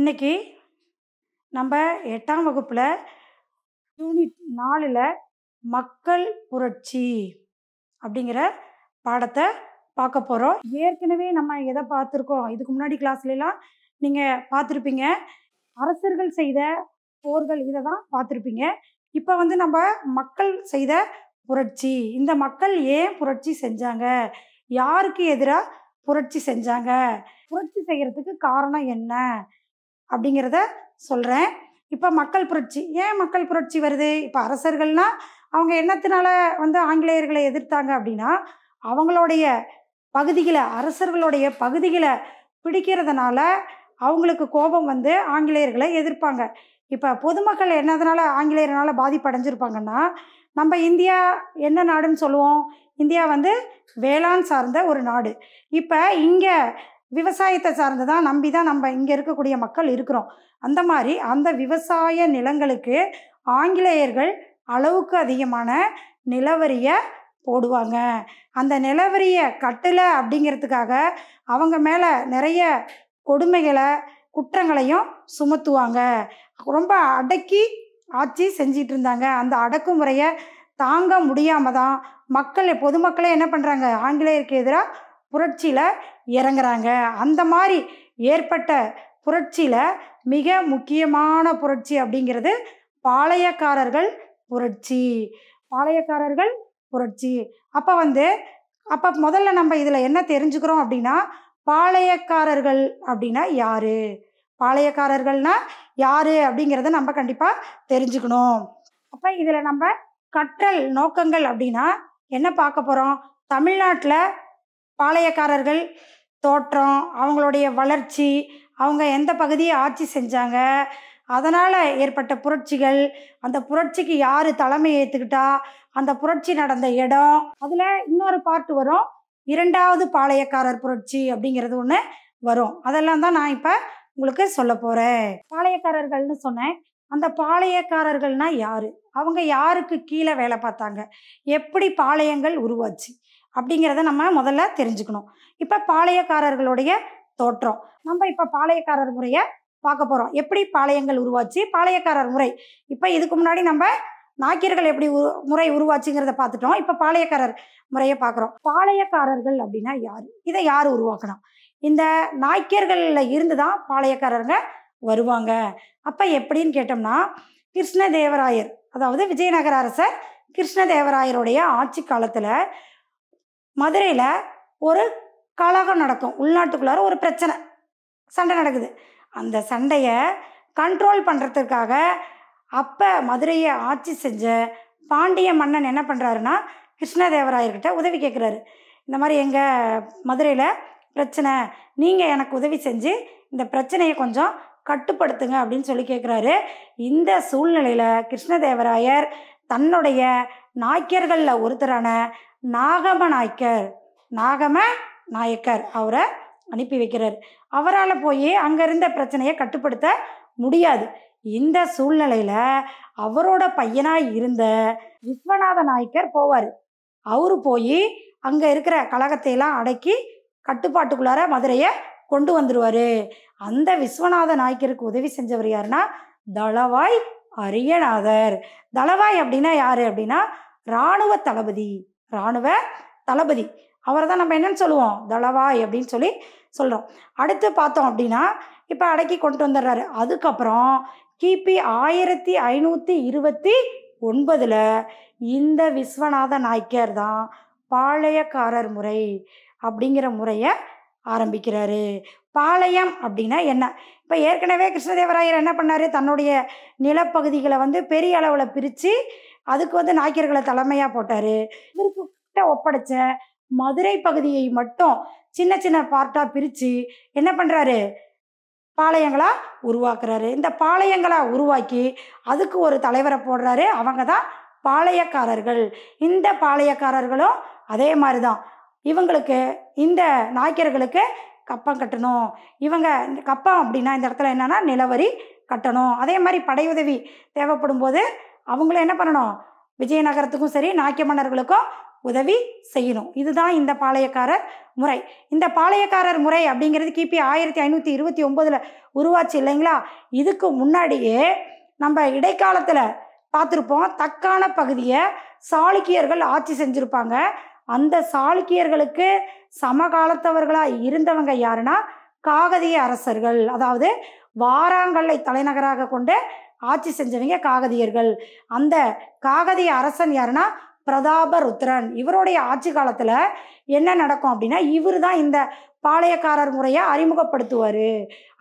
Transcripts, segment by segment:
இன்றைக்கி நம்ம எட்டாம் வகுப்பில் யூனிட் நாலில் மக்கள் புரட்சி அப்படிங்கிற பாடத்தை பார்க்க போகிறோம் ஏற்கனவே நம்ம எதை பார்த்துருக்கோம் இதுக்கு முன்னாடி கிளாஸ்லாம் நீங்கள் பார்த்துருப்பீங்க அரசர்கள் செய்த போர்கள் இதை தான் பார்த்துருப்பீங்க இப்போ வந்து நம்ம மக்கள் செய்த புரட்சி இந்த மக்கள் ஏன் புரட்சி செஞ்சாங்க யாருக்கு எதிராக புரட்சி செஞ்சாங்க புரட்சி செய்கிறதுக்கு காரணம் என்ன அப்படிங்கிறத சொல்கிறேன் இப்போ மக்கள் புரட்சி ஏன் மக்கள் புரட்சி வருது இப்போ அரசர்கள்னால் அவங்க என்னத்தினால வந்து ஆங்கிலேயர்களை எதிர்த்தாங்க அப்படின்னா அவங்களுடைய பகுதிகளை அரசர்களுடைய பகுதிகளை பிடிக்கிறதுனால அவங்களுக்கு கோபம் வந்து ஆங்கிலேயர்களை எதிர்ப்பாங்க இப்போ பொதுமக்கள் என்னதுனால ஆங்கிலேயர்னால் பாதிப்படைஞ்சிருப்பாங்கன்னா நம்ம இந்தியா என்ன நாடுன்னு சொல்லுவோம் இந்தியா வந்து வேளாண் சார்ந்த ஒரு நாடு இப்போ இங்கே விவசாயத்தை சார்ந்து தான் நம்பி தான் நம்ம இங்கே இருக்கக்கூடிய மக்கள் இருக்கிறோம் அந்த மாதிரி அந்த விவசாய நிலங்களுக்கு ஆங்கிலேயர்கள் அளவுக்கு அதிகமான நிலவரியை போடுவாங்க அந்த நிலவரியை கட்டலை அப்படிங்கிறதுக்காக அவங்க மேலே நிறைய கொடுமைகளை குற்றங்களையும் சுமத்துவாங்க ரொம்ப அடக்கி ஆட்சி செஞ்சிட்டு இருந்தாங்க அந்த அடக்குமுறையை தாங்க முடியாமல் தான் மக்கள் பொதுமக்களே என்ன பண்ணுறாங்க ஆங்கிலேயருக்கு எதிராக புரட்சியில் இறங்குறாங்க அந்த மாதிரி ஏற்பட்ட புரட்சியில் மிக முக்கியமான புரட்சி அப்படிங்கிறது பாளையக்காரர்கள் புரட்சி பாளையக்காரர்கள் புரட்சி அப்போ வந்து அப்போ முதல்ல நம்ம இதில் என்ன தெரிஞ்சுக்கிறோம் அப்படின்னா பாளையக்காரர்கள் அப்படின்னா யார் பாளையக்காரர்கள்னா யார் அப்படிங்கிறத நம்ம கண்டிப்பாக தெரிஞ்சுக்கணும் அப்போ இதில் நம்ம கற்றல் நோக்கங்கள் அப்படின்னா என்ன பார்க்க போகிறோம் தமிழ்நாட்டில் பாளையக்காரர்கள் தோற்றம் அவங்களுடைய வளர்ச்சி அவங்க எந்த பகுதியை ஆட்சி செஞ்சாங்க அதனால் ஏற்பட்ட புரட்சிகள் அந்த புரட்சிக்கு யார் தலைமை ஏற்றுக்கிட்டா அந்த புரட்சி நடந்த இடம் அதில் இன்னொரு பாட்டு வரும் இரண்டாவது பாளையக்காரர் புரட்சி அப்படிங்கிறது ஒன்று வரும் அதெல்லாம் தான் நான் இப்போ உங்களுக்கு சொல்ல போகிறேன் பாளையக்காரர்கள்னு சொன்னேன் அந்த பாளையக்காரர்கள்னால் யார் அவங்க யாருக்கு கீழே வேலை பார்த்தாங்க எப்படி பாளையங்கள் உருவாச்சு அப்படிங்கிறத நம்ம முதல்ல தெரிஞ்சுக்கணும் இப்போ பாளையக்காரர்களுடைய தோற்றம் நம்ம இப்போ பாளையக்காரர் முறையை பார்க்க போகிறோம் எப்படி பாளையங்கள் உருவாச்சு பாளையக்காரர் முறை இப்போ இதுக்கு முன்னாடி நம்ம நாக்கியர்கள் எப்படி உரு முறை உருவாச்சுங்கிறத பார்த்துட்டோம் இப்போ பாளையக்காரர் முறையை பார்க்குறோம் பாளையக்காரர்கள் அப்படின்னா யார் இதை யார் உருவாக்கணும் இந்த நாய்க்கியர்களில் இருந்து தான் பாளையக்காரர்கள் வருவாங்க அப்போ எப்படின்னு கேட்டோம்னா கிருஷ்ணதேவராயர் அதாவது விஜயநகர அரசர் கிருஷ்ணதேவராயருடைய ஆட்சி காலத்தில் மதுரையில் ஒரு கலகம் நடக்கும் உள்நாட்டுக்குள்ளார ஒரு பிரச்சனை சண்டை நடக்குது அந்த சண்டையை கண்ட்ரோல் பண்ணுறதுக்காக அப்போ மதுரையை ஆட்சி செஞ்ச பாண்டிய மன்னன் என்ன பண்ணுறாருன்னா கிருஷ்ணதேவராயர்கிட்ட உதவி கேட்குறாரு இந்த மாதிரி எங்கள் மதுரையில் பிரச்சனை நீங்கள் எனக்கு உதவி செஞ்சு இந்த பிரச்சனையை கொஞ்சம் கட்டுப்படுத்துங்க அப்படின்னு சொல்லி கேட்குறாரு இந்த சூழ்நிலையில் கிருஷ்ணதேவராயர் தன்னுடைய நாய்க்கர்களில் ஒருத்தரான நாகம நாயக்கர் நாகம நாயக்கர் அவரை அனுப்பி வைக்கிறார் அவரால் போய் அங்கே இருந்த பிரச்சனையை கட்டுப்படுத்த முடியாது இந்த சூழ்நிலையில் அவரோட பையனாக இருந்த விஸ்வநாத நாயக்கர் போவார் அவர் போய் அங்கே இருக்கிற கழகத்தையெல்லாம் அடக்கி கட்டுப்பாட்டுக்குள்ளார மதுரையை கொண்டு வந்துடுவார் அந்த விஸ்வநாத நாயக்கருக்கு உதவி செஞ்சவர் யாருன்னா தளவாய் அரியநாதர் தளவாய் அப்படின்னா யார் அப்படின்னா இராணுவ தளபதி இராணுவ தளபதி அவரை தான் நம்ம என்னன்னு சொல்லுவோம் தளவாய் அப்படின்னு சொல்லி சொல்கிறோம் அடுத்து பார்த்தோம் அப்படின்னா இப்போ அடக்கி கொண்டு வந்துடுறாரு அதுக்கப்புறம் கிபி ஆயிரத்தி ஐநூற்றி இருபத்தி ஒன்பதில் இந்த விஸ்வநாத நாய்க்கர் தான் பாளையக்காரர் முறை அப்படிங்கிற முறையை ஆரம்பிக்கிறாரு பாளையம் அப்படின்னா என்ன இப்போ ஏற்கனவே கிருஷ்ணதேவராயர் என்ன பண்ணார் தன்னுடைய நிலப்பகுதிகளை வந்து பெரிய அளவில் பிரித்து அதுக்கு வந்து நாயக்கர்களை தலைமையாக போட்டார் இவருக்கு ஒப்படைச்ச மதுரை பகுதியை மட்டும் சின்ன சின்ன பார்ட்டாக பிரித்து என்ன பண்ணுறாரு பாளையங்களா உருவாக்குறாரு இந்த பாளையங்களா உருவாக்கி அதுக்கு ஒரு தலைவரை போடுறாரு அவங்க தான் பாளையக்காரர்கள் இந்த பாளையக்காரர்களும் அதே மாதிரி தான் இவங்களுக்கு இந்த நாய்க்கர்களுக்கு கப்பம் கட்டணும் இவங்க கப்பம் அப்படின்னா இந்த இடத்துல என்னென்னா நிலவரி கட்டணும் அதே மாதிரி படையுதவி தேவைப்படும் போது அவங்களும் என்ன பண்ணணும் விஜயநகரத்துக்கும் சரி நாக்கிய மன்னர்களுக்கும் உதவி செய்யணும் இதுதான் இந்த பாளையக்காரர் முறை இந்த பாளையக்காரர் முறை அப்படிங்கிறது கிபி ஆயிரத்தி ஐநூற்றி இருபத்தி ஒம்போதில் உருவாச்சு இல்லைங்களா இதுக்கு முன்னாடியே நம்ம இடைக்காலத்தில் பார்த்துருப்போம் தக்கான பகுதியை சாளுக்கியர்கள் ஆட்சி செஞ்சுருப்பாங்க அந்த சாளுக்கியர்களுக்கு சமகாலத்தவர்களாக இருந்தவங்க யாருன்னா காகதிய அரசர்கள் அதாவது வாராங்கல்லை தலைநகராக கொண்டு ஆட்சி செஞ்சவங்க காகதியர்கள் அந்த காகதிய அரசன் யாருன்னா ருத்ரன் இவருடைய ஆட்சி காலத்தில் என்ன நடக்கும் அப்படின்னா இவர் தான் இந்த பாளையக்காரர் முறையை அறிமுகப்படுத்துவார்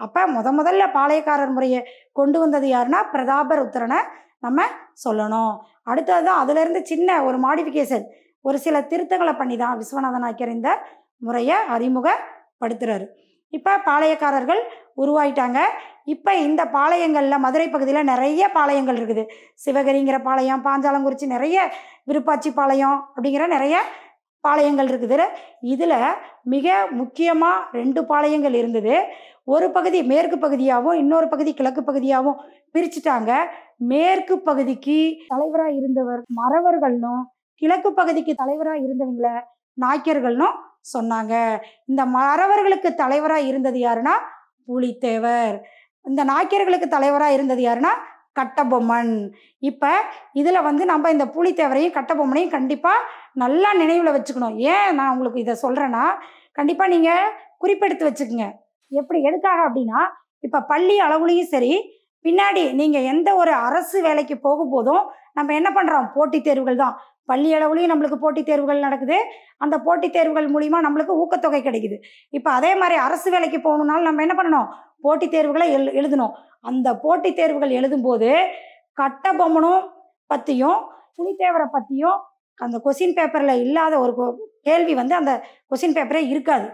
அப்போ முத முதல்ல பாளையக்காரர் முறையை கொண்டு வந்தது யாருன்னா ருத்ரனை நம்ம சொல்லணும் அடுத்தது அதுலேருந்து சின்ன ஒரு மாடிஃபிகேஷன் ஒரு சில திருத்தங்களை பண்ணி தான் விஸ்வநாதன் ஆக்கியர் இந்த முறையை அறிமுகப்படுத்துறாரு இப்போ பாளையக்காரர்கள் உருவாயிட்டாங்க இப்போ இந்த பாளையங்களில் மதுரை பகுதியில் நிறைய பாளையங்கள் இருக்குது சிவகிரிங்கிற பாளையம் பாஞ்சாலங்குறிச்சி நிறைய விருப்பாச்சி பாளையம் அப்படிங்கிற நிறைய பாளையங்கள் இருக்குது இதில் மிக முக்கியமாக ரெண்டு பாளையங்கள் இருந்தது ஒரு பகுதி மேற்கு பகுதியாகவும் இன்னொரு பகுதி கிழக்கு பகுதியாகவும் பிரிச்சுட்டாங்க மேற்கு பகுதிக்கு தலைவராக இருந்தவர் மறவர்கள்னும் கிழக்கு பகுதிக்கு தலைவராக இருந்தவங்கள நாய்க்கர்கள்னும் சொன்னாங்க இந்த மறவர்களுக்கு தலைவராக இருந்தது யாருன்னா புலித்தேவர் இந்த நாக்கியர்களுக்கு தலைவராக இருந்தது யாருன்னா கட்டபொம்மன் இப்போ இதில் வந்து நம்ம இந்த புலித்தேவரையும் கட்டபொம்மனையும் கண்டிப்பாக நல்லா நினைவில் வச்சுக்கணும் ஏன் நான் உங்களுக்கு இதை சொல்கிறேன்னா கண்டிப்பாக நீங்கள் குறிப்பெடுத்து வச்சுக்கோங்க எப்படி எதுக்காக அப்படின்னா இப்போ பள்ளி அளவுலேயும் சரி பின்னாடி நீங்கள் எந்த ஒரு அரசு வேலைக்கு போகும்போதும் நம்ம என்ன பண்ணுறோம் போட்டித் தேர்வுகள் தான் பள்ளி அளவுலையும் நம்மளுக்கு போட்டித் தேர்வுகள் நடக்குது அந்த போட்டித் தேர்வுகள் மூலிமா நம்மளுக்கு ஊக்கத்தொகை கிடைக்குது இப்போ அதே மாதிரி அரசு வேலைக்கு போகணுன்னாலும் நம்ம என்ன பண்ணணும் போட்டித் தேர்வுகளை எழு எழுதணும் அந்த போட்டித் தேர்வுகள் எழுதும்போது கட்ட பொம்மனும் பற்றியும் புலித்தேவரை பற்றியும் அந்த கொஷின் பேப்பரில் இல்லாத ஒரு கேள்வி வந்து அந்த கொஷின் பேப்பரே இருக்காது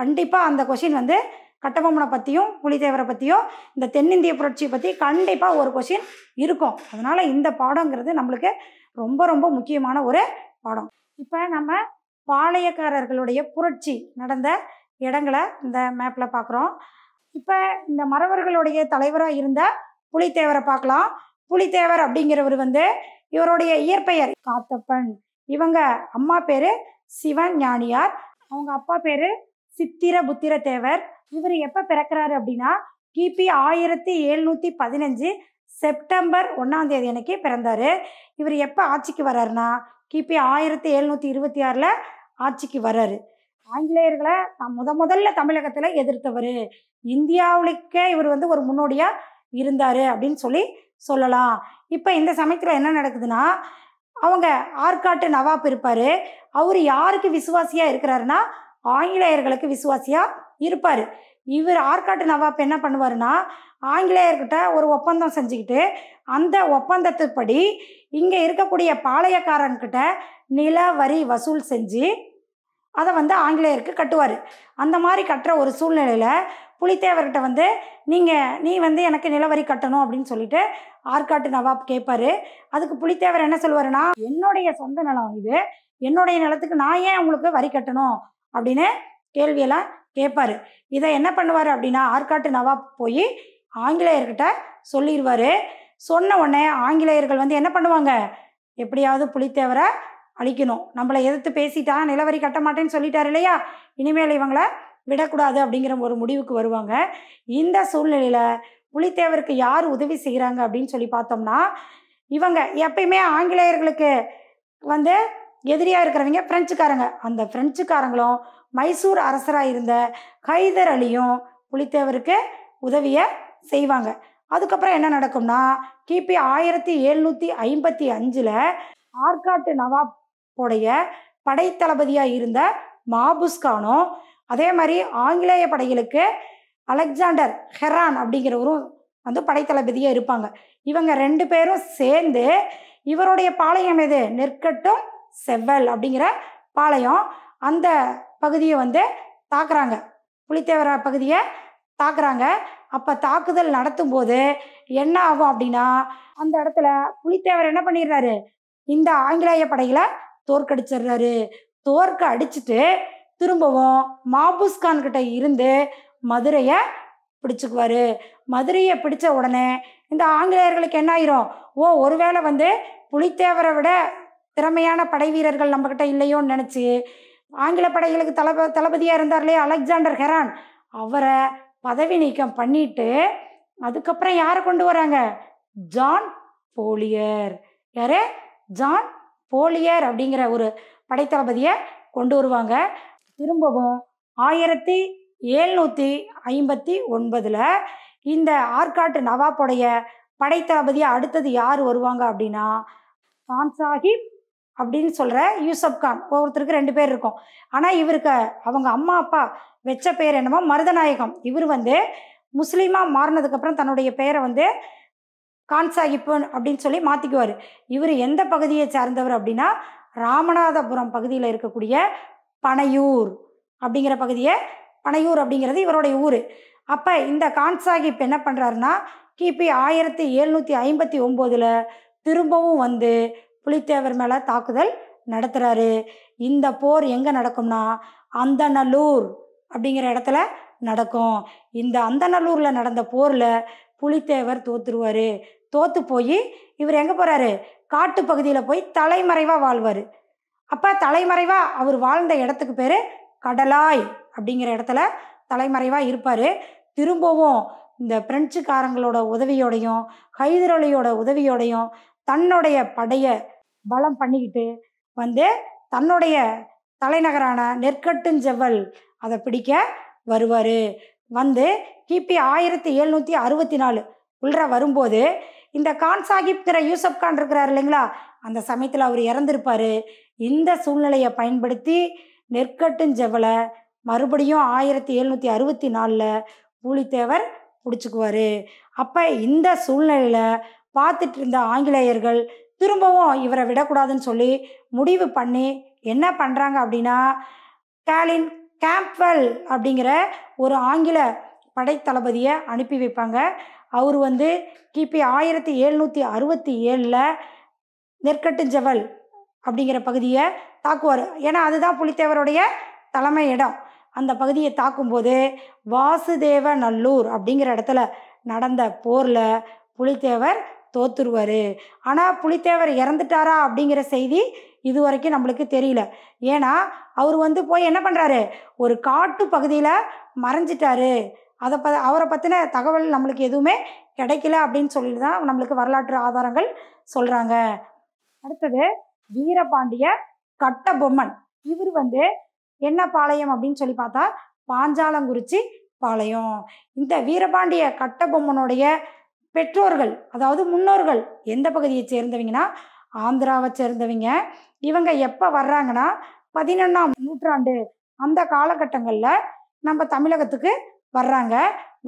கண்டிப்பாக அந்த கொஷின் வந்து கட்டபொம்மனை பற்றியும் புலித்தேவரை பற்றியும் இந்த தென்னிந்திய புரட்சியை பற்றி கண்டிப்பாக ஒரு கொஷின் இருக்கும் அதனால் இந்த பாடங்கிறது நம்மளுக்கு ரொம்ப ரொம்ப முக்கியமான ஒரு படம் இப்போ நம்ம பாளையக்காரர்களுடைய புரட்சி நடந்த இடங்களை இந்த மேப்பில் பார்க்குறோம் இப்போ இந்த மறவர்களுடைய தலைவராக இருந்த புலித்தேவரை பார்க்கலாம் புலித்தேவர் அப்படிங்கிறவர் வந்து இவருடைய இயற்பெயர் காத்தப்பன் இவங்க அம்மா பேர் சிவன் ஞானியார் அவங்க அப்பா பேர் சித்திர புத்திர தேவர் இவர் எப்போ பிறக்கிறாரு அப்படின்னா கிபி ஆயிரத்தி எழுநூற்றி பதினஞ்சு செப்டம்பர் ஒன்றாம் தேதி அன்னைக்கு பிறந்தார் இவர் எப்போ ஆட்சிக்கு வர்றாருனா கிபி ஆயிரத்தி எழுநூற்றி இருபத்தி ஆறில் ஆட்சிக்கு வர்றாரு ஆங்கிலேயர்களை முத முதல்ல தமிழகத்தில் எதிர்த்தவர் இந்தியாவுக்கே இவர் வந்து ஒரு முன்னோடியாக இருந்தார் அப்படின்னு சொல்லி சொல்லலாம் இப்போ இந்த சமயத்தில் என்ன நடக்குதுன்னா அவங்க ஆற்காட்டு நவாப் இருப்பார் அவர் யாருக்கு விசுவாசியாக இருக்கிறாருன்னா ஆங்கிலேயர்களுக்கு விசுவாசியாக இருப்பார் இவர் ஆற்காட்டு நவாப் என்ன பண்ணுவாருன்னா ஆங்கிலேயர்கிட்ட ஒரு ஒப்பந்தம் செஞ்சுக்கிட்டு அந்த ஒப்பந்தத்துப்படி இங்கே இருக்கக்கூடிய பாளையக்காரன்கிட்ட நில வரி வசூல் செஞ்சு அதை வந்து ஆங்கிலேயருக்கு கட்டுவார் அந்த மாதிரி கட்டுற ஒரு சூழ்நிலையில் புலித்தேவர்கிட்ட வந்து நீங்கள் நீ வந்து எனக்கு நிலவரி கட்டணும் அப்படின்னு சொல்லிட்டு ஆற்காட்டு நவாப் கேட்பாரு அதுக்கு புலித்தேவர் என்ன சொல்லுவார்னா என்னுடைய சொந்த நிலம் இது என்னுடைய நிலத்துக்கு நான் ஏன் உங்களுக்கு வரி கட்டணும் அப்படின்னு கேள்வியெல்லாம் கேட்பாரு இதை என்ன பண்ணுவார் அப்படின்னா ஆற்காட்டு நவாப் போய் ஆங்கிலேயர்கிட்ட சொல்லிடுவார் சொன்ன உடனே ஆங்கிலேயர்கள் வந்து என்ன பண்ணுவாங்க எப்படியாவது புலித்தேவரை அழிக்கணும் நம்மளை எதிர்த்து பேசிட்டான் நிலவரி கட்ட மாட்டேன்னு சொல்லிட்டார் இல்லையா இனிமேல் இவங்களை விடக்கூடாது அப்படிங்கிற ஒரு முடிவுக்கு வருவாங்க இந்த சூழ்நிலையில் புலித்தேவருக்கு யார் உதவி செய்கிறாங்க அப்படின்னு சொல்லி பார்த்தோம்னா இவங்க எப்பயுமே ஆங்கிலேயர்களுக்கு வந்து எதிரியாக இருக்கிறவங்க ஃப்ரெஞ்சுக்காரங்க அந்த ஃப்ரெஞ்சுக்காரங்களும் மைசூர் அரசராக இருந்த ஹைதர் அலியும் புலித்தேவருக்கு உதவியை செய்வாங்க அதுக்கப்புறம் என்ன நடக்கும்னா கிபி ஆயிரத்தி எழுநூற்றி ஐம்பத்தி அஞ்சில் ஆர்காட்டு நவாப்புடைய படை தளபதியாக இருந்த மாபுஸ்கானும் அதே மாதிரி ஆங்கிலேய படைகளுக்கு அலெக்சாண்டர் ஹெரான் அப்படிங்கிறவரும் வந்து படைத்தளபதியாக இருப்பாங்க இவங்க ரெண்டு பேரும் சேர்ந்து இவருடைய பாளையம் எது நெற்கட்டும் செவ்வல் அப்படிங்கிற பாளையம் அந்த பகுதியை வந்து தாக்குறாங்க புலித்தேவர பகுதியை தாக்குறாங்க அப்போ தாக்குதல் நடத்தும் போது என்ன ஆகும் அப்படின்னா அந்த இடத்துல புலித்தேவர் என்ன பண்ணிடுறாரு இந்த ஆங்கிலேய படைகளை தோற்கடிச்சிடுறாரு தோற்க அடிச்சுட்டு திரும்பவும் மாபூஸ்கான் கிட்ட இருந்து மதுரையை பிடிச்சுக்குவாரு மதுரையை பிடிச்ச உடனே இந்த ஆங்கிலேயர்களுக்கு என்ன ஆயிரும் ஓ ஒருவேளை வந்து புலித்தேவரை விட திறமையான படை வீரர்கள் நம்மக்கிட்ட இல்லையோன்னு நினச்சி ஆங்கில படைகளுக்கு தளப தளபதியாக இருந்தார் இல்லையா அலெக்சாண்டர் ஹெரான் அவரை பதவி நீக்கம் பண்ணிட்டு அதுக்கப்புறம் யாரை கொண்டு வராங்க ஜான் போலியர் யாரு ஜான் போலியர் அப்படிங்கிற ஒரு படைத்தளபதியை கொண்டு வருவாங்க திரும்பவும் ஆயிரத்தி எழுநூற்றி ஐம்பத்தி ஒன்பதில் இந்த ஆற்காட்டு நவாப்புடைய படைத்தளபதியை அடுத்தது யார் வருவாங்க அப்படின்னா சாஹிப் அப்படின்னு சொல்கிற யூசப் கான் ஒவ்வொருத்தருக்கு ரெண்டு பேர் இருக்கும் ஆனால் இவருக்கு அவங்க அம்மா அப்பா வச்ச பேர் என்னமோ மருதநாயகம் இவர் வந்து முஸ்லீமாக மாறினதுக்கப்புறம் தன்னுடைய பெயரை வந்து கான் சாஹிப்பன் அப்படின்னு சொல்லி மாற்றிக்குவார் இவர் எந்த பகுதியை சார்ந்தவர் அப்படின்னா ராமநாதபுரம் பகுதியில் இருக்கக்கூடிய பனையூர் அப்படிங்கிற பகுதியை பனையூர் அப்படிங்கிறது இவருடைய ஊர் அப்போ இந்த கான் சாஹிப் என்ன பண்ணுறாருன்னா கிபி ஆயிரத்தி எழுநூற்றி ஐம்பத்தி ஒம்போதில் திரும்பவும் வந்து புலித்தேவர் மேலே தாக்குதல் நடத்துகிறாரு இந்த போர் எங்கே நடக்கும்னா அந்தநல்லூர் அப்படிங்கிற இடத்துல நடக்கும் இந்த அந்தநல்லூரில் நடந்த போரில் புலித்தேவர் தோத்துருவார் தோற்று போய் இவர் எங்கே போகிறாரு காட்டு பகுதியில் போய் தலைமறைவாக வாழ்வார் அப்போ தலைமறைவாக அவர் வாழ்ந்த இடத்துக்கு பேர் கடலாய் அப்படிங்கிற இடத்துல தலைமறைவாக இருப்பார் திரும்பவும் இந்த பிரெஞ்சுக்காரங்களோட உதவியோடையும் ஹைதரலியோட உதவியோடையும் தன்னுடைய படைய பலம் பண்ணிக்கிட்டு வந்து தன்னுடைய தலைநகரான நெற்கட்டுஞ்செவ்வல் அதை பிடிக்க வருவார் வந்து கிபி ஆயிரத்தி எழுநூற்றி அறுபத்தி நாலு உள்ள வரும்போது இந்த கான் சாஹிப்ங்கிற யூசப் கான் இருக்கிறார் இல்லைங்களா அந்த சமயத்தில் அவர் இறந்திருப்பார் இந்த சூழ்நிலையை பயன்படுத்தி நெற்கட்டுஞ்செவலை மறுபடியும் ஆயிரத்தி எழுநூற்றி அறுபத்தி நாலில் பூலித்தேவர் பிடிச்சிக்குவார் அப்போ இந்த சூழ்நிலையில் பார்த்துட்டு இருந்த ஆங்கிலேயர்கள் திரும்பவும் இவரை விடக்கூடாதுன்னு சொல்லி முடிவு பண்ணி என்ன பண்ணுறாங்க அப்படின்னா கேலின் கேம்ப்வெல் அப்படிங்கிற ஒரு ஆங்கில படைத்தளபதியை அனுப்பி வைப்பாங்க அவர் வந்து கிபி ஆயிரத்தி எழுநூற்றி அறுபத்தி ஏழில் நெற்கட்டுஞ்சவல் அப்படிங்கிற பகுதியை தாக்குவார் ஏன்னா அதுதான் புலித்தேவருடைய தலைமை இடம் அந்த பகுதியை தாக்கும்போது வாசுதேவ நல்லூர் அப்படிங்கிற இடத்துல நடந்த போரில் புலித்தேவர் தோத்துருவார் ஆனால் புலித்தேவர் இறந்துட்டாரா அப்படிங்கிற செய்தி இது வரைக்கும் நம்மளுக்கு தெரியல ஏன்னா அவர் வந்து போய் என்ன பண்ணுறாரு ஒரு காட்டு பகுதியில் மறைஞ்சிட்டாரு அதை ப அவரை பற்றின தகவல் நம்மளுக்கு எதுவுமே கிடைக்கல அப்படின்னு சொல்லி தான் நம்மளுக்கு வரலாற்று ஆதாரங்கள் சொல்கிறாங்க அடுத்தது வீரபாண்டிய கட்டபொம்மன் இவர் வந்து என்ன பாளையம் அப்படின்னு சொல்லி பார்த்தா பாஞ்சாலங்குறிச்சி பாளையம் இந்த வீரபாண்டிய கட்டபொம்மனுடைய பெற்றோர்கள் அதாவது முன்னோர்கள் எந்த பகுதியை சேர்ந்தவங்கன்னா ஆந்திராவை சேர்ந்தவங்க இவங்க எப்போ வர்றாங்கன்னா பதினொன்றாம் நூற்றாண்டு அந்த காலகட்டங்களில் நம்ம தமிழகத்துக்கு வர்றாங்க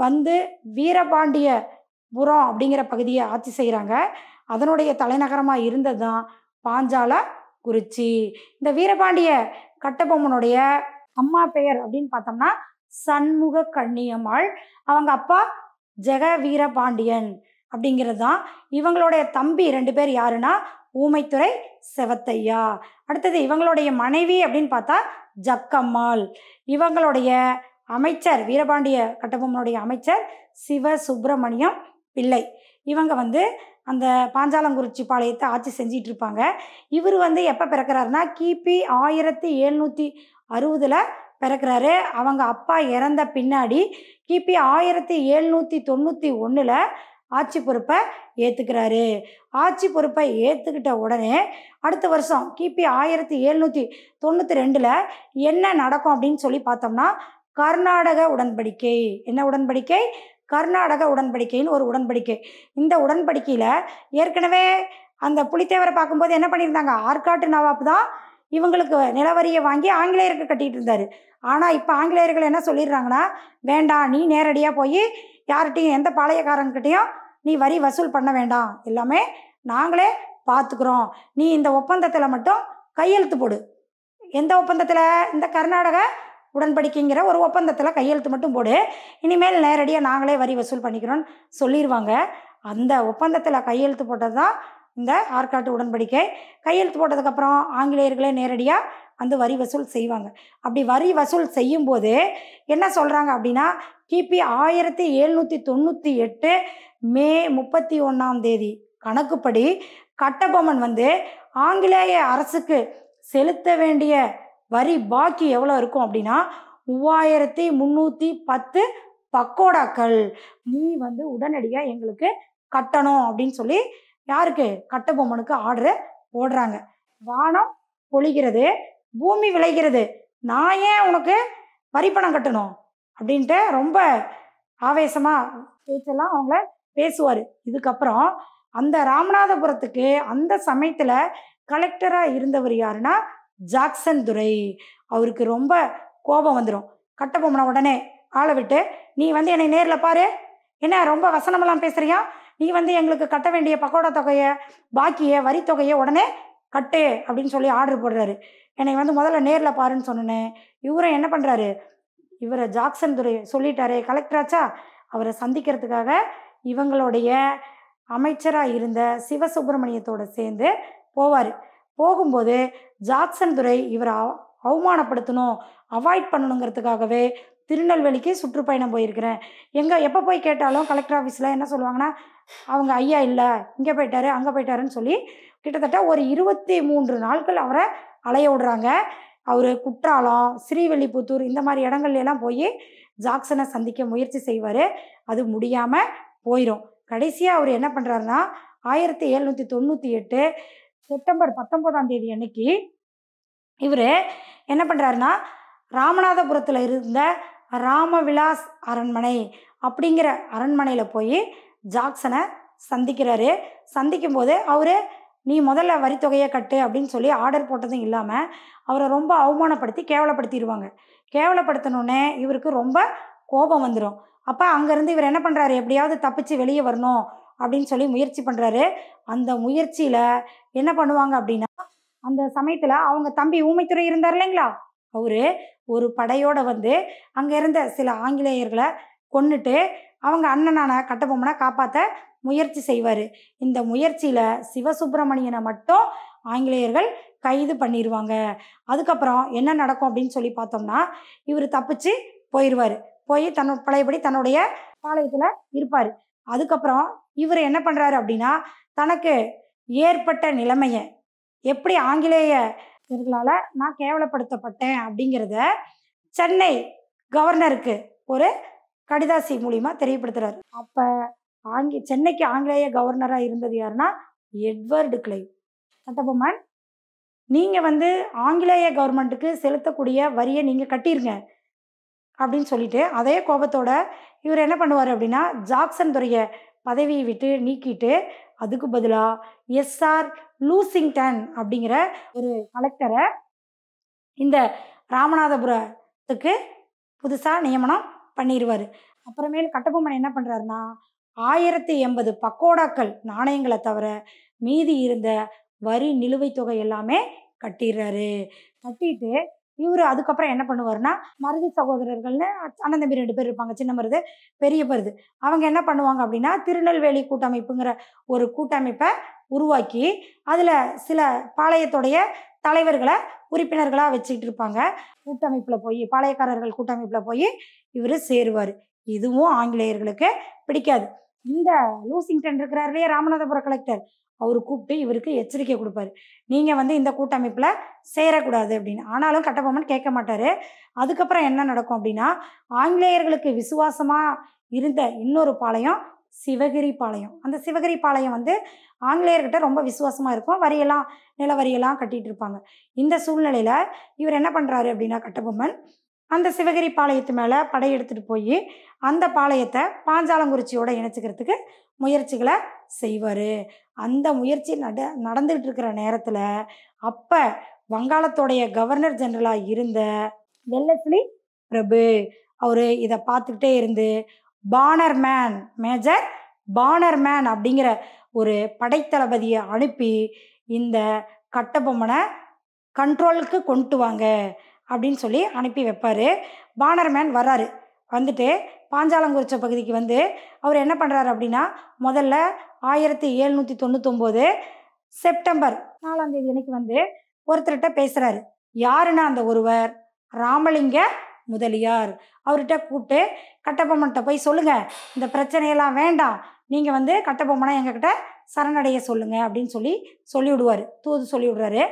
வந்து வீரபாண்டிய புரம் அப்படிங்கிற பகுதியை ஆட்சி செய்கிறாங்க அதனுடைய தலைநகரமாக இருந்தது தான் பாஞ்சால குறிச்சி இந்த வீரபாண்டிய கட்டபொம்மனுடைய அம்மா பெயர் அப்படின்னு பார்த்தோம்னா சண்முக கண்ணியம்மாள் அவங்க அப்பா ஜெக வீரபாண்டியன் அப்படிங்கிறது தான் இவங்களுடைய தம்பி ரெண்டு பேர் யாருன்னா ஊமைத்துறை செவத்தையா அடுத்தது இவங்களுடைய மனைவி அப்படின்னு பார்த்தா ஜக்கம்மாள் இவங்களுடைய அமைச்சர் வீரபாண்டிய கட்டபொம்மனுடைய அமைச்சர் சிவ சுப்பிரமணியம் பிள்ளை இவங்க வந்து அந்த பாஞ்சாலங்குறிச்சி பாளையத்தை ஆட்சி செஞ்சிட்டு இருப்பாங்க இவர் வந்து எப்போ பிறக்கிறாருன்னா கிபி ஆயிரத்தி எழுநூற்றி அறுபதில் பிறக்கிறாரு அவங்க அப்பா இறந்த பின்னாடி கிபி ஆயிரத்தி எழுநூற்றி தொண்ணூற்றி ஒன்றில் ஆட்சி பொறுப்பை ஏற்றுக்கிறாரு ஆட்சி பொறுப்பை ஏற்றுக்கிட்ட உடனே அடுத்த வருஷம் கிபி ஆயிரத்தி எழுநூற்றி தொண்ணூற்றி ரெண்டில் என்ன நடக்கும் அப்படின்னு சொல்லி பார்த்தோம்னா கர்நாடக உடன்படிக்கை என்ன உடன்படிக்கை கர்நாடக உடன்படிக்கைன்னு ஒரு உடன்படிக்கை இந்த உடன்படிக்கையில் ஏற்கனவே அந்த புலித்தேவரை பார்க்கும்போது என்ன பண்ணியிருந்தாங்க ஆற்காட்டு நவாப் தான் இவங்களுக்கு நிலவரியை வாங்கி ஆங்கிலேயருக்கு கட்டிகிட்டு இருந்தார் ஆனால் இப்போ ஆங்கிலேயர்கள் என்ன சொல்லிடுறாங்கன்னா வேண்டாம் நீ நேரடியாக போய் யார்கிட்டையும் எந்த பாளையக்காரங்கிட்டையும் நீ வரி வசூல் பண்ண வேண்டாம் எல்லாமே நாங்களே பார்த்துக்குறோம் நீ இந்த ஒப்பந்தத்தில் மட்டும் கையெழுத்து போடு எந்த ஒப்பந்தத்தில் இந்த கர்நாடக உடன்படிக்கைங்கிற ஒரு ஒப்பந்தத்தில் கையெழுத்து மட்டும் போடு இனிமேல் நேரடியாக நாங்களே வரி வசூல் பண்ணிக்கிறோன்னு சொல்லிடுவாங்க அந்த ஒப்பந்தத்தில் கையெழுத்து போட்டது தான் இந்த ஆற்காட்டு உடன்படிக்கை கையெழுத்து போட்டதுக்கப்புறம் ஆங்கிலேயர்களே நேரடியாக வந்து வரி வசூல் செய்வாங்க அப்படி வரி வசூல் செய்யும்போது என்ன சொல்கிறாங்க அப்படின்னா கிபி ஆயிரத்தி எழுநூற்றி தொண்ணூற்றி எட்டு மே முப்பத்தி ஒன்றாம் தேதி கணக்குப்படி கட்டபொம்மன் வந்து ஆங்கிலேய அரசுக்கு செலுத்த வேண்டிய வரி பாக்கி எவ்வளோ இருக்கும் அப்படின்னா மூவாயிரத்தி முந்நூற்றி பத்து பக்கோடாக்கள் நீ வந்து உடனடியாக எங்களுக்கு கட்டணும் அப்படின்னு சொல்லி யாருக்கு கட்டபொம்மனுக்கு ஆர்டரு போடுறாங்க வானம் பொழிகிறது பூமி விளைகிறது நான் ஏன் உனக்கு வரிப்பணம் கட்டணும் அப்படின்ட்டு ரொம்ப ஆவேசமாக பேச்செல்லாம் அவங்கள பேசுவார் இதுக்கப்புறம் அந்த ராமநாதபுரத்துக்கு அந்த சமயத்தில் கலெக்டராக இருந்தவர் யாருன்னா ஜாக்சன் துரை அவருக்கு ரொம்ப கோபம் வந்துடும் கட்டபொம்மனை உடனே ஆளை விட்டு நீ வந்து என்னை நேரில் பாரு என்ன ரொம்ப வசனமெல்லாம் பேசுகிறியா நீ வந்து எங்களுக்கு கட்ட வேண்டிய பக்கோடா தொகையை பாக்கியை வரித்தொகையை உடனே கட்டு அப்படின்னு சொல்லி ஆர்டர் போடுறாரு என்னை வந்து முதல்ல நேரில் பாருன்னு சொன்னேன் இவரை என்ன பண்ணுறாரு இவரை ஜாக்சன் துறை சொல்லிட்டாரே கலெக்டராச்சா அவரை சந்திக்கிறதுக்காக இவங்களுடைய அமைச்சராக இருந்த சிவசுப்பிரமணியத்தோட சேர்ந்து போவார் போகும்போது ஜாக்சன் துறை இவரை அவமானப்படுத்தணும் அவாய்ட் பண்ணணுங்கிறதுக்காகவே திருநெல்வேலிக்கு சுற்றுப்பயணம் போயிருக்கிறேன் எங்கே எப்போ போய் கேட்டாலும் கலெக்டர் ஆஃபீஸில் என்ன சொல்லுவாங்கன்னா அவங்க ஐயா இல்லை இங்கே போயிட்டாரு அங்கே போயிட்டாருன்னு சொல்லி கிட்டத்தட்ட ஒரு இருபத்தி மூன்று நாட்கள் அவரை அலைய விடுறாங்க அவர் குற்றாலம் ஸ்ரீவெல்லிபுத்தூர் இந்த மாதிரி இடங்கள்லாம் போய் ஜாக்சனை சந்திக்க முயற்சி செய்வார் அது முடியாமல் போயிடும் கடைசியாக அவர் என்ன பண்ணுறாருன்னா ஆயிரத்தி எழுநூற்றி தொண்ணூற்றி எட்டு செப்டம்பர் பத்தொம்போதாம் தேதி அன்னைக்கு இவர் என்ன பண்ணுறாருன்னா ராமநாதபுரத்தில் இருந்த ராமவிலாஸ் அரண்மனை அப்படிங்கிற அரண்மனையில் போய் ஜாக்சனை சந்திக்கிறாரு சந்திக்கும் போது அவர் நீ முதல்ல வரித்தொகையை கட்டு அப்படின்னு சொல்லி ஆர்டர் போட்டதும் இல்லாமல் அவரை ரொம்ப அவமானப்படுத்தி கேவலப்படுத்திடுவாங்க கேவலப்படுத்தினோடனே இவருக்கு ரொம்ப கோபம் வந்துடும் அப்போ அங்கேருந்து இவர் என்ன பண்ணுறாரு எப்படியாவது தப்பிச்சு வெளியே வரணும் அப்படின்னு சொல்லி முயற்சி பண்ணுறாரு அந்த முயற்சியில் என்ன பண்ணுவாங்க அப்படின்னா அந்த சமயத்தில் அவங்க தம்பி ஊமைத்துறை இருந்தார் இல்லைங்களா அவர் ஒரு படையோடு வந்து அங்கே இருந்த சில ஆங்கிலேயர்களை கொண்டுட்டு அவங்க அண்ணனான கட்டபொம்மனை காப்பாற்ற முயற்சி செய்வார் இந்த முயற்சியில் சிவசுப்பிரமணியனை மட்டும் ஆங்கிலேயர்கள் கைது பண்ணிடுவாங்க அதுக்கப்புறம் என்ன நடக்கும் அப்படின்னு சொல்லி பார்த்தோம்னா இவர் தப்பிச்சு போயிடுவார் போய் தன்னோட பழையபடி தன்னுடைய பாளையத்தில் இருப்பார் அதுக்கப்புறம் இவர் என்ன பண்ணுறாரு அப்படின்னா தனக்கு ஏற்பட்ட நிலைமையை எப்படி ஆங்கிலேய இவர்களால் நான் கேவலப்படுத்தப்பட்டேன் அப்படிங்கிறத சென்னை கவர்னருக்கு ஒரு கடிதாசி மூலியமாக தெரியப்படுத்துறாரு அப்போ ஆங்கி சென்னைக்கு ஆங்கிலேய கவர்னராக இருந்தது யாருன்னா எட்வர்டு கிளைவ் சட்டபொம்மன் நீங்கள் வந்து ஆங்கிலேய கவர்மெண்ட்டுக்கு செலுத்தக்கூடிய வரியை நீங்கள் கட்டிருங்க அப்படின்னு சொல்லிட்டு அதே கோபத்தோட இவர் என்ன பண்ணுவார் அப்படின்னா ஜாக்சன் துறையை பதவியை விட்டு நீக்கிட்டு அதுக்கு பதிலாக எஸ்ஆர் லூசிங்டன் அப்படிங்கிற ஒரு கலெக்டரை இந்த ராமநாதபுரத்துக்கு புதுசாக நியமனம் பண்ணிடுவார் அப்புறமேல் கட்டபொம்மன் என்ன பண்ணுறாருன்னா ஆயிரத்தி எண்பது பக்கோடாக்கள் நாணயங்களை தவிர மீதி இருந்த வரி நிலுவைத் தொகை எல்லாமே கட்டிடுறாரு கட்டிட்டு இவர் அதுக்கப்புறம் என்ன பண்ணுவார்னா மருது சகோதரர்கள்னு அண்ணன் தம்பி ரெண்டு பேர் இருப்பாங்க சின்ன மருது பெரிய பருது அவங்க என்ன பண்ணுவாங்க அப்படின்னா திருநெல்வேலி கூட்டமைப்புங்கிற ஒரு கூட்டமைப்பை உருவாக்கி அதில் சில பாளையத்துடைய தலைவர்களை உறுப்பினர்களாக வச்சுக்கிட்டு இருப்பாங்க கூட்டமைப்பில் போய் பாளையக்காரர்கள் கூட்டமைப்பில் போய் இவர் சேருவார் இதுவும் ஆங்கிலேயர்களுக்கு பிடிக்காது இந்த லூசிங்டன் இருக்கிறார் இல்லையா ராமநாதபுரம் கலெக்டர் அவர் கூப்பிட்டு இவருக்கு எச்சரிக்கை கொடுப்பாரு நீங்கள் வந்து இந்த கூட்டமைப்பில் சேரக்கூடாது அப்படின்னு ஆனாலும் கட்டபொம்மன் கேட்க மாட்டார் அதுக்கப்புறம் என்ன நடக்கும் அப்படின்னா ஆங்கிலேயர்களுக்கு விசுவாசமாக இருந்த இன்னொரு பாளையம் சிவகிரி பாளையம் அந்த சிவகிரி பாளையம் வந்து ஆங்கிலேயர்கிட்ட ரொம்ப விசுவாசமாக இருக்கும் வரியெல்லாம் நில வரியெல்லாம் கட்டிகிட்டு இருப்பாங்க இந்த சூழ்நிலையில் இவர் என்ன பண்ணுறாரு அப்படின்னா கட்டபொம்மன் அந்த சிவகிரி பாளையத்து மேலே படையெடுத்துட்டு போய் அந்த பாளையத்தை பாஞ்சாலங்குறிச்சியோட இணைச்சிக்கிறதுக்கு முயற்சிகளை செய்வார் அந்த முயற்சி நட நடந்துகிட்டு இருக்கிற நேரத்தில் அப்போ வங்காளத்துடைய கவர்னர் ஜெனரலாக இருந்த வெல்லஸ்லி பிரபு அவர் இதை பார்த்துக்கிட்டே இருந்து பானர்மேன் மேஜர் பானர்மேன் அப்படிங்கிற ஒரு படைத்தளபதியை அனுப்பி இந்த கட்டபொம்மனை கண்ட்ரோலுக்கு கொண்டு வாங்க அப்படின்னு சொல்லி அனுப்பி வைப்பார் பானர்மேன் வர்றாரு வந்துட்டு பாஞ்சாலங்குறிச்ச பகுதிக்கு வந்து அவர் என்ன பண்ணுறாரு அப்படின்னா முதல்ல ஆயிரத்தி எழுநூற்றி தொண்ணூத்தொம்போது செப்டம்பர் நாலாம் தேதி அன்னைக்கு வந்து ஒருத்தர்கிட்ட பேசுகிறாரு யாருன்னா அந்த ஒருவர் ராமலிங்க முதலியார் அவர்கிட்ட கூப்பிட்டு கட்டபொம்மன்கிட்ட போய் சொல்லுங்கள் இந்த பிரச்சனையெல்லாம் வேண்டாம் நீங்கள் வந்து கட்டபொம்மனை எங்ககிட்ட சரணடைய சொல்லுங்கள் அப்படின்னு சொல்லி சொல்லிவிடுவார் தூது சொல்லிவிடுறாரு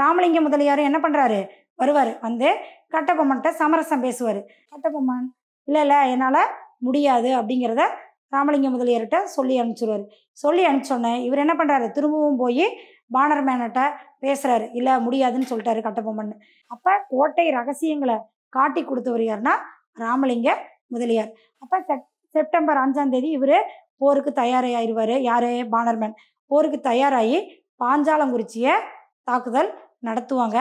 ராமலிங்க முதலியாரும் என்ன பண்ணுறாரு வருவார் வந்து கட்டபொம்மன்கிட்ட சமரசம் பேசுவார் கட்டபொம்மன் இல்லை இல்லை என்னால் முடியாது அப்படிங்கிறத ராமலிங்க முதலியார்கிட்ட சொல்லி அனுப்பிச்சிடுவார் சொல்லி அனுப்பிச்சோன்னே இவர் என்ன பண்ணுறாரு திரும்பவும் போய் பானர் மேனட்ட பேசுகிறாரு இல்லை முடியாதுன்னு சொல்லிட்டாரு கட்டபொம்மன் அப்போ கோட்டை ரகசியங்களை காட்டி கொடுத்தவர் யாருன்னா ராமலிங்க முதலியார் அப்போ செப் செப்டம்பர் அஞ்சாம் தேதி இவர் போருக்கு தயாராகிடுவார் யார் பானர்மேன் போருக்கு தயாராகி பாஞ்சாலங்குறிச்சியை தாக்குதல் நடத்துவாங்க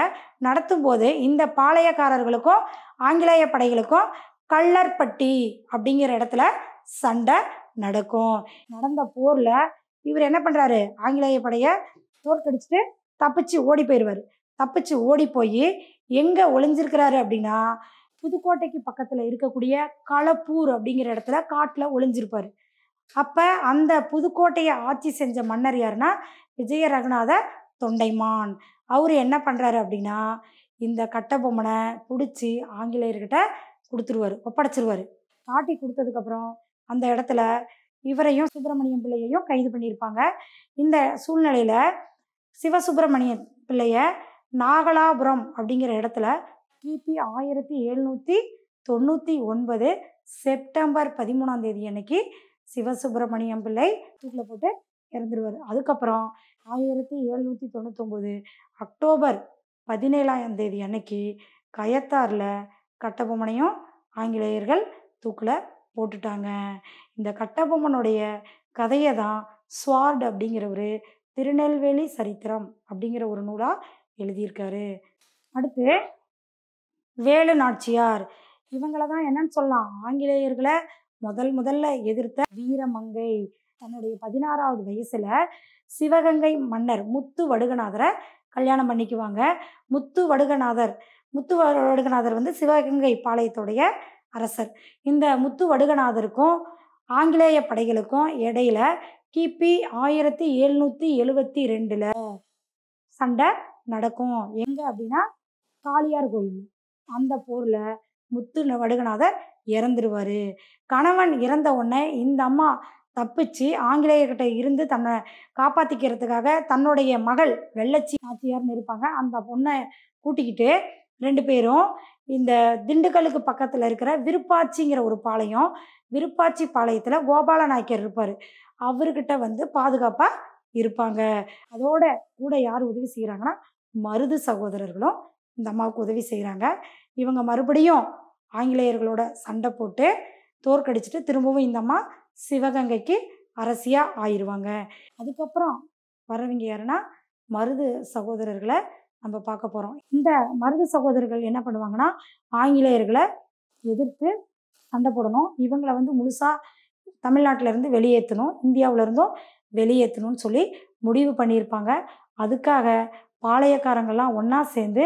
நடத்தும் போது இந்த பாளையக்காரர்களுக்கும் ஆங்கிலேய படைகளுக்கும் கள்ளற்பட்டி அப்படிங்கிற இடத்துல சண்டை நடக்கும் நடந்த போரில் இவர் என்ன பண்ணுறாரு ஆங்கிலேய படையை தோற்கடிச்சிட்டு தப்பிச்சு ஓடி போயிடுவார் தப்பிச்சு ஓடி போய் எங்கே ஒளிஞ்சிருக்கிறாரு அப்படின்னா புதுக்கோட்டைக்கு பக்கத்தில் இருக்கக்கூடிய களப்பூர் அப்படிங்கிற இடத்துல காட்டில் ஒளிஞ்சிருப்பார் அப்போ அந்த புதுக்கோட்டையை ஆட்சி செஞ்ச மன்னர் யாருன்னா விஜய ரகுநாத தொண்டைமான் அவர் என்ன பண்ணுறாரு அப்படின்னா இந்த கட்டபொம்மனை பிடிச்சி ஆங்கிலேயர்கிட்ட கொடுத்துருவார் ஒப்படைச்சிருவார் காட்டி கொடுத்ததுக்கப்புறம் அந்த இடத்துல இவரையும் சுப்பிரமணியம் பிள்ளையையும் கைது பண்ணியிருப்பாங்க இந்த சூழ்நிலையில் சிவசுப்பிரமணிய பிள்ளைய நாகலாபுரம் அப்படிங்கிற இடத்துல கிபி ஆயிரத்தி எழுநூற்றி தொண்ணூற்றி ஒன்பது செப்டம்பர் பதிமூணாம் தேதி அன்னைக்கு சிவசுப்பிரமணியம் பிள்ளை தூக்கில் போட்டு இறந்துடுவார் அதுக்கப்புறம் ஆயிரத்தி எழுநூற்றி தொண்ணூத்தொம்போது அக்டோபர் பதினேழாம் தேதி அன்னைக்கு கயத்தாரில் கட்டபொம்மனையும் ஆங்கிலேயர்கள் தூக்கில் போட்டுட்டாங்க இந்த கட்டபொம்மனுடைய கதையை தான் ஸ்வார்டு அப்படிங்கிற ஒரு திருநெல்வேலி சரித்திரம் அப்படிங்கிற ஒரு நூலாக எழுதியிருக்காரு அடுத்து வேலு நாச்சியார் இவங்களை தான் என்னன்னு சொல்லலாம் ஆங்கிலேயர்களை முதல் முதல்ல எதிர்த்த வீரமங்கை தன்னுடைய பதினாறாவது வயசுல சிவகங்கை மன்னர் முத்து வடுகநாதரை கல்யாணம் பண்ணிக்குவாங்க முத்து வடுகநாதர் முத்து வடுகநாதர் வந்து சிவகங்கை பாளையத்துடைய அரசர் இந்த முத்து வடுகநாதருக்கும் ஆங்கிலேய படைகளுக்கும் இடையில கிபி ஆயிரத்தி எழுநூற்றி எழுவத்தி ரெண்டில் சண்டை நடக்கும் எங்கே அப்படின்னா காளியார் கோயில் அந்த போரில் முத்து வடுகநாதர் இறந்துருவார் கணவன் இறந்த உடனே இந்த அம்மா தப்பிச்சு ஆங்கிலேயர்கிட்ட இருந்து தன்னை காப்பாற்றிக்கிறதுக்காக தன்னுடைய மகள் வெள்ளச்சி நாச்சியார்னு இருப்பாங்க அந்த பொண்ணை கூட்டிக்கிட்டு ரெண்டு பேரும் இந்த திண்டுக்கல்லுக்கு பக்கத்தில் இருக்கிற விருப்பாச்சிங்கிற ஒரு பாளையம் விருப்பாச்சி பாளையத்தில் கோபால நாயக்கர் இருப்பார் அவர்கிட்ட வந்து பாதுகாப்பாக இருப்பாங்க அதோட கூட யார் உதவி செய்கிறாங்கன்னா மருது சகோதரர்களும் இந்த அம்மாவுக்கு உதவி செய்கிறாங்க இவங்க மறுபடியும் ஆங்கிலேயர்களோட சண்டை போட்டு தோற்கடிச்சிட்டு திரும்பவும் இந்த அம்மா சிவகங்கைக்கு அரசியாக ஆயிடுவாங்க அதுக்கப்புறம் வரவங்க யாருன்னா மருது சகோதரர்களை நம்ம பார்க்க போகிறோம் இந்த மருது சகோதரர்கள் என்ன பண்ணுவாங்கன்னா ஆங்கிலேயர்களை எதிர்த்து சண்டை போடணும் இவங்களை வந்து முழுசாக தமிழ்நாட்டிலேருந்து வெளியேற்றணும் இந்தியாவிலேருந்தும் வெளியேற்றணும்னு சொல்லி முடிவு பண்ணியிருப்பாங்க அதுக்காக பாளையக்காரங்கள்லாம் ஒன்றா சேர்ந்து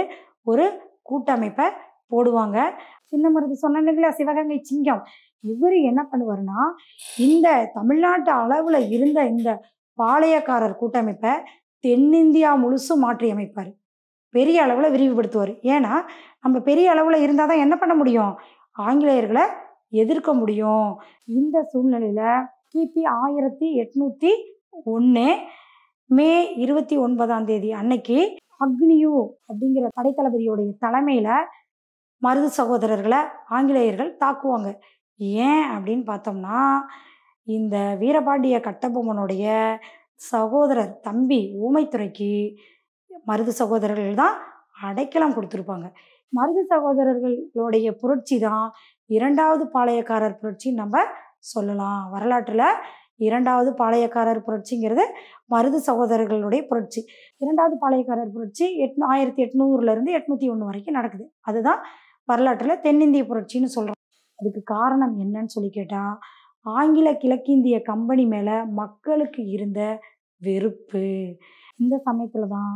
ஒரு கூட்டமைப்பை போடுவாங்க சின்ன மருந்து சொன்னீங்களா சிவகங்கை சிங்கம் இவர் என்ன பண்ணுவார்னா இந்த தமிழ்நாட்டு அளவில் இருந்த இந்த பாளையக்காரர் கூட்டமைப்பை தென்னிந்தியா முழுசும் மாற்றி அமைப்பார் பெரிய அளவில் விரிவுபடுத்துவார் ஏன்னா நம்ம பெரிய அளவில் இருந்தால் தான் என்ன பண்ண முடியும் ஆங்கிலேயர்களை எதிர்க்க முடியும் இந்த சூழ்நிலையில் கிபி ஆயிரத்தி எட்நூற்றி ஒன்று மே இருபத்தி ஒன்பதாம் தேதி அன்னைக்கு அக்னியு அப்படிங்கிற படைத்தளபதியோடைய தலைமையில மருது சகோதரர்களை ஆங்கிலேயர்கள் தாக்குவாங்க ஏன் அப்படின்னு பார்த்தோம்னா இந்த வீரபாண்டிய கட்டபொம்மனுடைய சகோதரர் தம்பி ஊமைத்துறைக்கு மருது சகோதரர்கள் தான் அடைக்கலம் கொடுத்துருப்பாங்க மருது சகோதரர்களுடைய புரட்சி தான் இரண்டாவது பாளையக்காரர் புரட்சின்னு நம்ம சொல்லலாம் வரலாற்றில் இரண்டாவது பாளையக்காரர் புரட்சிங்கிறது மருது சகோதரர்களுடைய புரட்சி இரண்டாவது பாளையக்காரர் புரட்சி எட்நூ ஆயிரத்தி எட்நூறுலேருந்து எட்நூற்றி ஒன்று வரைக்கும் நடக்குது அதுதான் வரலாற்றில் தென்னிந்திய புரட்சின்னு சொல்கிறோம் அதுக்கு காரணம் என்னன்னு சொல்லி கேட்டால் ஆங்கில கிழக்கிந்திய கம்பெனி மேலே மக்களுக்கு இருந்த வெறுப்பு இந்த சமயத்தில் தான்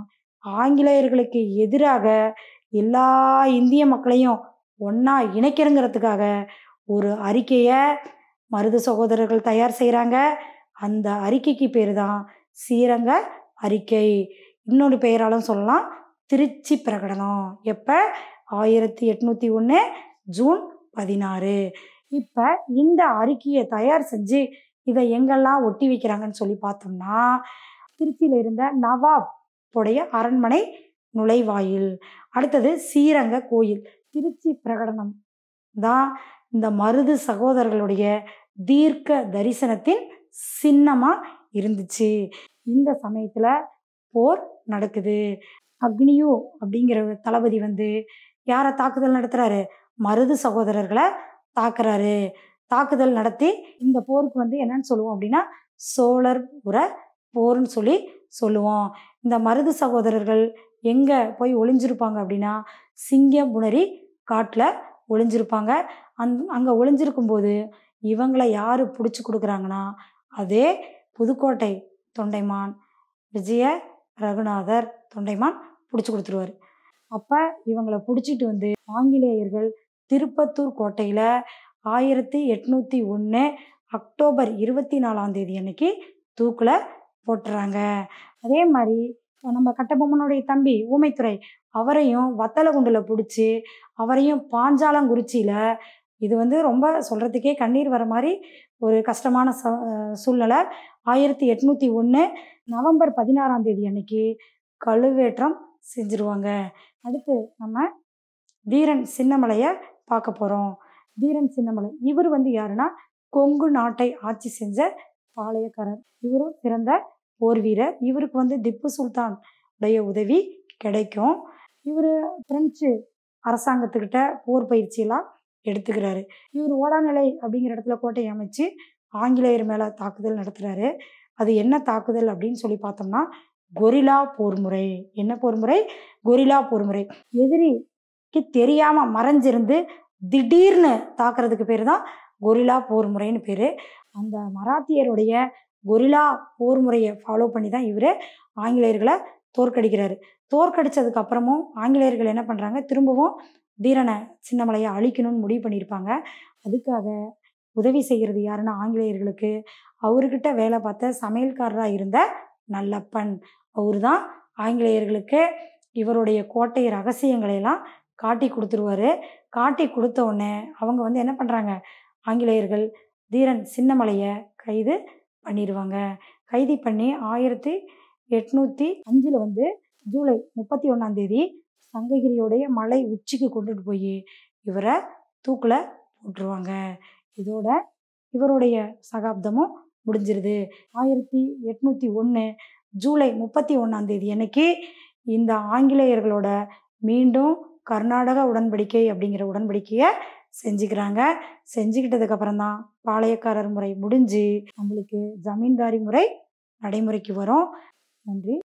ஆங்கிலேயர்களுக்கு எதிராக எல்லா இந்திய மக்களையும் ஒன்றா இணைக்கிறங்கிறதுக்காக ஒரு அறிக்கையை மருது சகோதரர்கள் தயார் செய்கிறாங்க அந்த அறிக்கைக்கு பேர் தான் சீரங்க அறிக்கை இன்னொரு பெயராலும் சொல்லலாம் திருச்சி பிரகடனம் எப்போ ஆயிரத்தி எட்நூற்றி ஒன்று ஜூன் பதினாறு இப்போ இந்த அறிக்கையை தயார் செஞ்சு இதை எங்கெல்லாம் ஒட்டி வைக்கிறாங்கன்னு சொல்லி பார்த்தோம்னா திருச்சியில் இருந்த நவாப் உடைய அரண்மனை நுழைவாயில் அடுத்தது ஸ்ரீரங்க கோயில் திருச்சி பிரகடனம் தான் இந்த மருது சகோதரர்களுடைய தீர்க்க தரிசனத்தின் சின்னமாக இருந்துச்சு இந்த சமயத்தில் போர் நடக்குது அக்னியு அப்படிங்கிற தளபதி வந்து யாரை தாக்குதல் நடத்துகிறாரு மருது சகோதரர்களை தாக்குறாரு தாக்குதல் நடத்தி இந்த போருக்கு வந்து என்னன்னு சொல்லுவோம் அப்படின்னா சோழர் புற போர்னு சொல்லி சொல்லுவோம் இந்த மருது சகோதரர்கள் எங்கே போய் ஒளிஞ்சிருப்பாங்க அப்படின்னா சிங்கம் புணரி காட்டில் ஒளிஞ்சிருப்பாங்க அந் அங்கே ஒளிஞ்சிருக்கும் போது இவங்களை யார் பிடிச்சி கொடுக்குறாங்கன்னா அதே புதுக்கோட்டை தொண்டைமான் விஜய ரகுநாதர் தொண்டைமான் பிடிச்சி கொடுத்துருவார் அப்போ இவங்களை பிடிச்சிட்டு வந்து ஆங்கிலேயர்கள் திருப்பத்தூர் கோட்டையில் ஆயிரத்தி எட்நூற்றி ஒன்று அக்டோபர் இருபத்தி நாலாம் தேதி அன்னைக்கு தூக்கில் போட்டுறாங்க அதே மாதிரி நம்ம கட்டபொம்மனுடைய தம்பி ஊமைத்துறை அவரையும் வத்தலகுண்டில் பிடிச்சி அவரையும் பாஞ்சாலங்குறிச்சியில் இது வந்து ரொம்ப சொல்கிறதுக்கே கண்ணீர் வர மாதிரி ஒரு கஷ்டமான ச சூழ்நிலை ஆயிரத்தி எட்நூற்றி ஒன்று நவம்பர் பதினாறாம் தேதி அன்னைக்கு கழுவேற்றம் செஞ்சுருவாங்க அடுத்து நம்ம வீரன் சின்னமலையை பார்க்க போகிறோம் வீரன் சின்னமலை இவர் வந்து யாருன்னா கொங்கு நாட்டை ஆட்சி செஞ்ச பாளையக்காரர் இவரும் சிறந்த போர் வீரர் இவருக்கு வந்து திப்பு சுல்தான் உடைய உதவி கிடைக்கும் இவர் பிரெஞ்சு அரசாங்கத்துக்கிட்ட போர் பயிற்சியெல்லாம் எடுத்துக்கிறாரு இவர் ஓடாநிலை அப்படிங்கிற இடத்துல கோட்டையை அமைச்சு ஆங்கிலேயர் மேலே தாக்குதல் நடத்துகிறாரு அது என்ன தாக்குதல் அப்படின்னு சொல்லி பார்த்தோம்னா கொரிலா போர்முறை என்ன போர்முறை கொரிலா போர்முறை எதிரிக்கு தெரியாமல் மறைஞ்சிருந்து திடீர்னு தாக்குறதுக்கு பேர் தான் கொரிலா போர்முறைன்னு பேர் அந்த மராத்தியருடைய கொரிலா போர் முறையை ஃபாலோ பண்ணி தான் இவர் ஆங்கிலேயர்களை தோற்கடிக்கிறாரு தோற்கடிச்சதுக்கு அப்புறமும் ஆங்கிலேயர்கள் என்ன பண்ணுறாங்க திரும்பவும் வீரனை சின்னமலையை அழிக்கணும்னு முடிவு பண்ணியிருப்பாங்க அதுக்காக உதவி செய்கிறது யாருன்னா ஆங்கிலேயர்களுக்கு அவர்கிட்ட வேலை பார்த்த சமையல்காரராக இருந்த நல்லப்பன் அவர் தான் ஆங்கிலேயர்களுக்கு இவருடைய கோட்டை ரகசியங்களையெல்லாம் காட்டி கொடுத்துருவாரு காட்டி கொடுத்த உடனே அவங்க வந்து என்ன பண்ணுறாங்க ஆங்கிலேயர்கள் தீரன் சின்னமலையை கைது பண்ணிடுவாங்க கைது பண்ணி ஆயிரத்தி எட்நூற்றி அஞ்சில் வந்து ஜூலை முப்பத்தி ஒன்றாந்தேதி சங்ககிரியோடைய மலை உச்சிக்கு கொண்டுட்டு போய் இவரை தூக்கில் போட்டுருவாங்க இதோட இவருடைய சகாப்தமும் முடிஞ்சிருது ஆயிரத்தி எட்நூற்றி ஒன்று ஜூலை முப்பத்தி ஒன்றாம் தேதி அன்னைக்கு இந்த ஆங்கிலேயர்களோட மீண்டும் கர்நாடக உடன்படிக்கை அப்படிங்கிற உடன்படிக்கையை செஞ்சுக்கிறாங்க செஞ்சுக்கிட்டதுக்கப்புறம் தான் பாளையக்காரர் முறை முடிஞ்சு நம்மளுக்கு ஜமீன்தாரி முறை நடைமுறைக்கு வரும் நன்றி